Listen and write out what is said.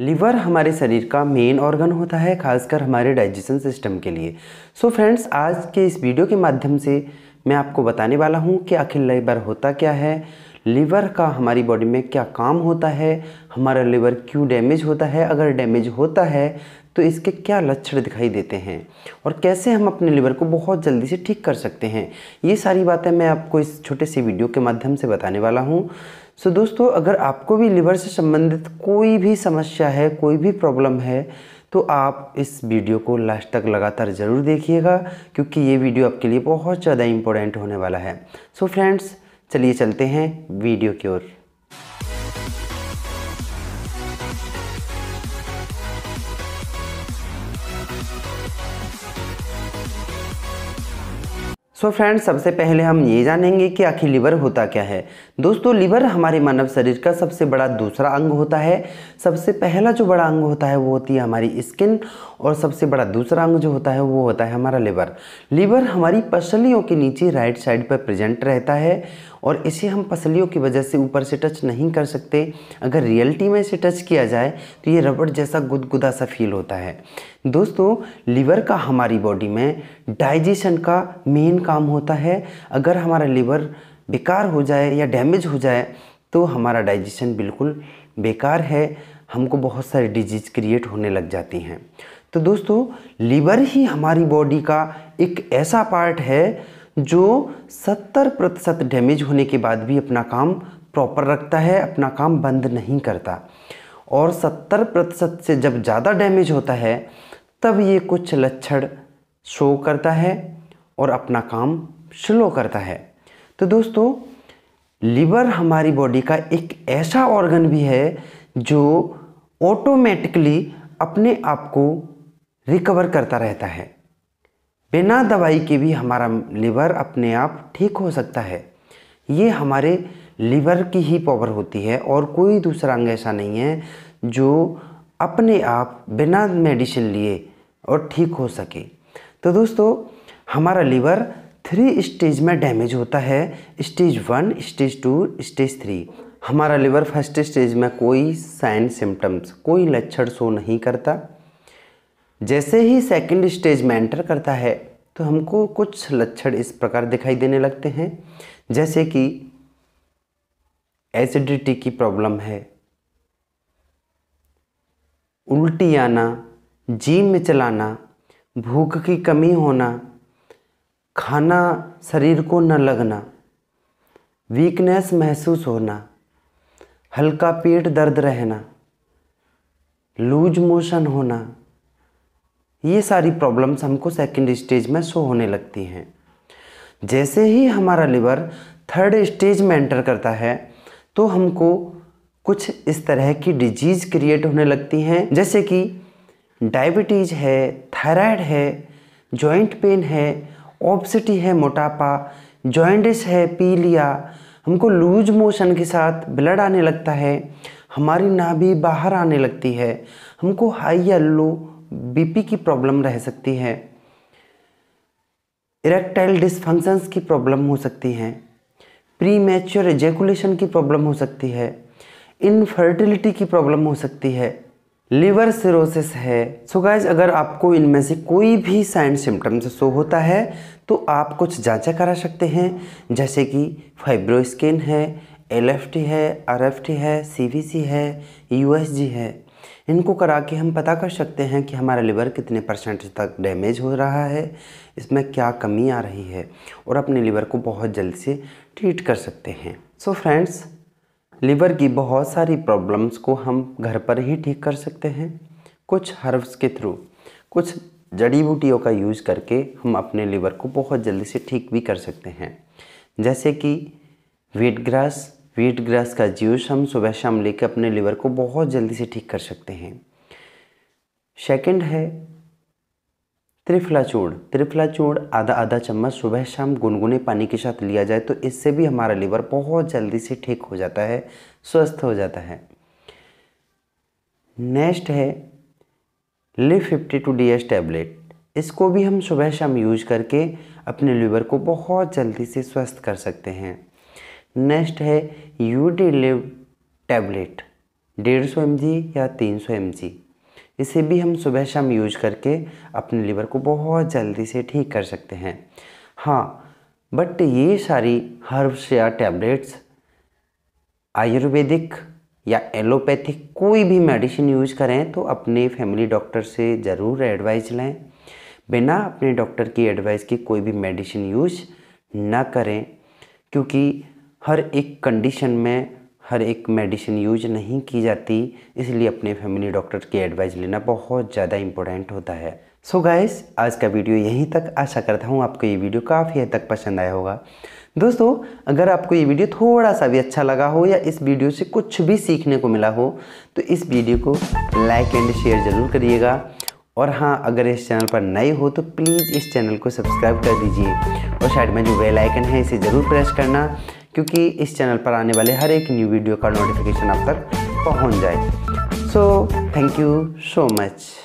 liver हमारे शरीर का मेन ऑर्गन होता है खासकर हमारे डाइजेशन सिस्टम के लिए सो so फ्रेंड्स आज के इस वीडियो के माध्यम से मैं आपको बताने वाला हूँ कि आखिर लीवर होता क्या है लीवर का हमारी बॉडी में क्या काम होता है हमारा लीवर क्यों डैमेज होता है अगर डैमेज होता है तो इसके क्या लक्षण दिखाई देते हैं और कैसे हम अपने लीवर को बहुत जल्दी से ठीक कर सकते हैं ये सारी बातें मैं आपको इस छोटे से वीडियो के माध्यम से बताने वाला हूँ सो so, दोस्तों अगर आपको भी लिवर से संबंधित कोई भी समस्या है कोई भी प्रॉब्लम है तो आप इस वीडियो को लास्ट तक लगातार ज़रूर देखिएगा क्योंकि ये वीडियो आपके लिए बहुत ज़्यादा इम्पोर्टेंट होने वाला है सो so, फ्रेंड्स चलिए चलते हैं वीडियो की ओर सो so फ्रेंड्स सबसे पहले हम ये जानेंगे कि आखिर लीवर होता क्या है दोस्तों लीवर हमारे मानव शरीर का सबसे बड़ा दूसरा अंग होता है सबसे पहला जो बड़ा अंग होता है वो होती है हमारी स्किन और सबसे बड़ा दूसरा अंग जो होता है वो होता है हमारा लीवर लीवर हमारी पसलियों के नीचे राइट साइड पर प्रेजेंट रहता है और इसे हम पसलियों की वजह से ऊपर से टच नहीं कर सकते अगर रियलिटी में इसे टच किया जाए तो ये रबड़ जैसा गुदगुदा सा फील होता है दोस्तों लीवर का हमारी बॉडी में डाइजेशन का मेन काम काम होता है अगर हमारा लीवर बेकार हो जाए या डैमेज हो जाए तो हमारा डाइजेशन बिल्कुल बेकार है हमको बहुत सारी डिजीज क्रिएट होने लग जाती हैं तो दोस्तों लीवर ही हमारी बॉडी का एक ऐसा पार्ट है जो 70 प्रतिशत डैमेज होने के बाद भी अपना काम प्रॉपर रखता है अपना काम बंद नहीं करता और 70 प्रतिशत से जब ज़्यादा डैमेज होता है तब ये कुछ लक्षण शो करता है और अपना काम स्लो करता है तो दोस्तों लीवर हमारी बॉडी का एक ऐसा ऑर्गन भी है जो ऑटोमेटिकली अपने आप को रिकवर करता रहता है बिना दवाई के भी हमारा लीवर अपने आप ठीक हो सकता है ये हमारे लीवर की ही पावर होती है और कोई दूसरा अंग ऐसा नहीं है जो अपने आप बिना मेडिसिन लिए और ठीक हो सके तो दोस्तों हमारा लीवर थ्री स्टेज में डैमेज होता है stage one stage two stage three हमारा लीवर फर्स्ट स्टेज में कोई साइन सिम्टम्स कोई लक्षण शो नहीं करता जैसे ही सेकंड स्टेज में एंटर करता है तो हमको कुछ लक्षण इस प्रकार दिखाई देने लगते हैं जैसे कि एसिडिटी की प्रॉब्लम है उल्टी आना जी में चलाना भूख की कमी होना खाना शरीर को न लगना वीकनेस महसूस होना हल्का पेट दर्द रहना लूज मोशन होना ये सारी प्रॉब्लम्स हमको सेकंड स्टेज में शो होने लगती हैं जैसे ही हमारा लिवर थर्ड स्टेज में एंटर करता है तो हमको कुछ इस तरह की डिजीज़ क्रिएट होने लगती हैं जैसे कि डायबिटीज़ है थायराइड है जॉइंट पेन है ऑप्सिटी है मोटापा जॉइंटिस है पीलिया हमको लूज मोशन के साथ ब्लड आने लगता है हमारी नाभि बाहर आने लगती है हमको हाई या लो बीपी की प्रॉब्लम रह सकती है इरेक्टाइल डिसफंक्शंस की प्रॉब्लम हो सकती है प्री मैच्योर एजेकुलेशन की प्रॉब्लम हो सकती है इनफर्टिलिटी की प्रॉब्लम हो सकती है लिवर सिरोसिस है सो so गाइज अगर आपको इनमें से कोई भी साइन सिम्टम्स शो होता है तो आप कुछ जाँचा करा सकते हैं जैसे कि फाइब्रो स्किन है एल है आर है सी है यू है इनको करा के हम पता कर सकते हैं कि हमारा लिवर कितने परसेंट तक डैमेज हो रहा है इसमें क्या कमी आ रही है और अपने लिवर को बहुत जल्द से ट्रीट कर सकते हैं सो so फ्रेंड्स लीवर की बहुत सारी प्रॉब्लम्स को हम घर पर ही ठीक कर सकते हैं कुछ हर्ब्स के थ्रू कुछ जड़ी बूटियों का यूज करके हम अपने लीवर को बहुत जल्दी से ठीक भी कर सकते हैं जैसे कि वीट ग्रास वीट ग्रास का जूस हम सुबह शाम लेकर अपने लीवर को बहुत जल्दी से ठीक कर सकते हैं सेकंड है त्रिफला त्रिफला चूर्ण आधा आधा चम्मच सुबह शाम गुनगुने पानी के साथ लिया जाए तो इससे भी हमारा लीवर बहुत जल्दी से ठीक हो जाता है स्वस्थ हो जाता है नेक्स्ट है Liv fifty two D S tablet इसको भी हम सुबह शाम यूज करके अपने लीवर को बहुत जल्दी से स्वस्थ कर सकते हैं नेक्स्ट है डी लिव टैबलेट डेढ़ सौ एम या तीन सौ एम जी इसे भी हम सुबह शाम यूज करके अपने लीवर को बहुत जल्दी से ठीक कर सकते हैं हाँ बट ये सारी हर्ब्स या टैबलेट्स आयुर्वेदिक या एलोपैथिक कोई भी मेडिसिन यूज करें तो अपने फैमिली डॉक्टर से ज़रूर एडवाइस लें बिना अपने डॉक्टर की एडवाइस के कोई भी मेडिसिन यूज ना करें क्योंकि हर एक कंडीशन में हर एक मेडिसिन यूज नहीं की जाती इसलिए अपने फैमिली डॉक्टर की एडवाइस लेना बहुत ज़्यादा इंपॉर्टेंट होता है सो so गाइस आज का वीडियो यहीं तक आशा करता हूँ आपको ये वीडियो काफ़ी हद तक पसंद आया होगा दोस्तों अगर आपको ये वीडियो थोड़ा सा भी अच्छा लगा हो या इस वीडियो से कुछ भी सीखने को मिला हो तो इस वीडियो को लाइक एंड शेयर ज़रूर करिएगा और हाँ अगर इस चैनल पर नए हो तो प्लीज़ इस चैनल को सब्सक्राइब कर दीजिए और साइड में जो बेल आइकन है इसे ज़रूर प्रेस करना क्योंकि इस चैनल पर आने वाले हर एक न्यू वीडियो का नोटिफिकेशन आप तक पहुंच जाए so thank you so much